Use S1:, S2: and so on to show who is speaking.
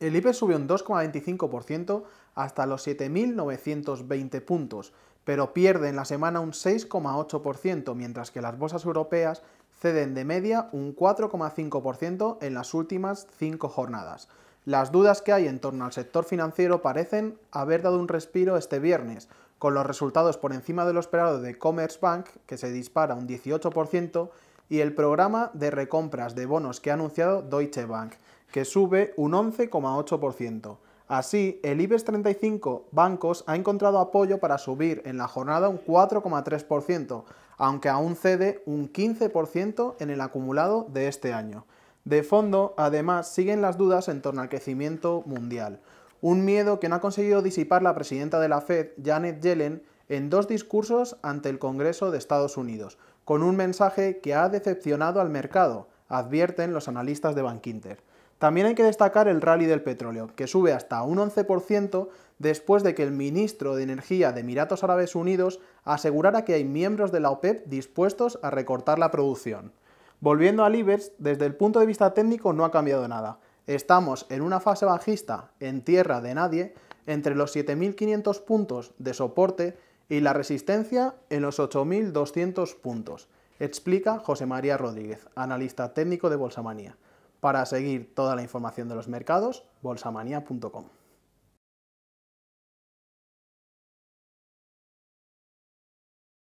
S1: El IPE subió un 2,25% hasta los 7.920 puntos, pero pierde en la semana un 6,8%, mientras que las bolsas europeas ceden de media un 4,5% en las últimas 5 jornadas. Las dudas que hay en torno al sector financiero parecen haber dado un respiro este viernes, con los resultados por encima de lo esperado de Commerzbank, que se dispara un 18%, y el programa de recompras de bonos que ha anunciado Deutsche Bank, que sube un 11,8%. Así, el IBEX 35 Bancos ha encontrado apoyo para subir en la jornada un 4,3%, aunque aún cede un 15% en el acumulado de este año. De fondo, además, siguen las dudas en torno al crecimiento mundial, un miedo que no ha conseguido disipar la presidenta de la Fed, Janet Yellen, en dos discursos ante el Congreso de Estados Unidos, con un mensaje que ha decepcionado al mercado, advierten los analistas de Bankinter. También hay que destacar el rally del petróleo, que sube hasta un 11% después de que el ministro de Energía de Emiratos Árabes Unidos asegurara que hay miembros de la OPEP dispuestos a recortar la producción. Volviendo al IBEX, desde el punto de vista técnico no ha cambiado nada. Estamos en una fase bajista en tierra de nadie entre los 7.500 puntos de soporte y la resistencia en los 8.200 puntos, explica José María Rodríguez, analista técnico de Bolsamanía. Para seguir toda la información de los mercados, bolsamanía.com.